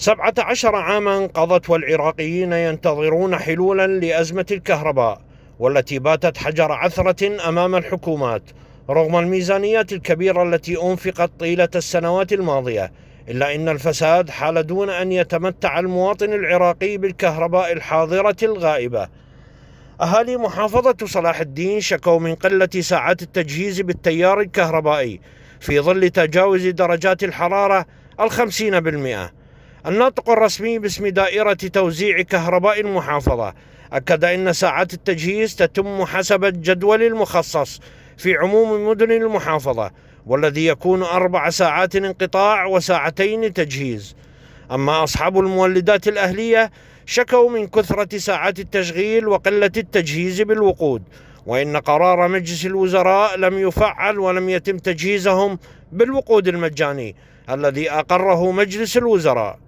سبعة عشر عاما قضت والعراقيين ينتظرون حلولا لأزمة الكهرباء والتي باتت حجر عثرة أمام الحكومات رغم الميزانيات الكبيرة التي أنفقت طيلة السنوات الماضية إلا أن الفساد حال دون أن يتمتع المواطن العراقي بالكهرباء الحاضرة الغائبة أهالي محافظة صلاح الدين شكوا من قلة ساعات التجهيز بالتيار الكهربائي في ظل تجاوز درجات الحرارة الخمسين بالمئة الناطق الرسمي باسم دائرة توزيع كهرباء المحافظة أكد أن ساعات التجهيز تتم حسب الجدول المخصص في عموم مدن المحافظة والذي يكون أربع ساعات انقطاع وساعتين تجهيز أما أصحاب المولدات الأهلية شكوا من كثرة ساعات التشغيل وقلة التجهيز بالوقود وإن قرار مجلس الوزراء لم يفعل ولم يتم تجهيزهم بالوقود المجاني الذي أقره مجلس الوزراء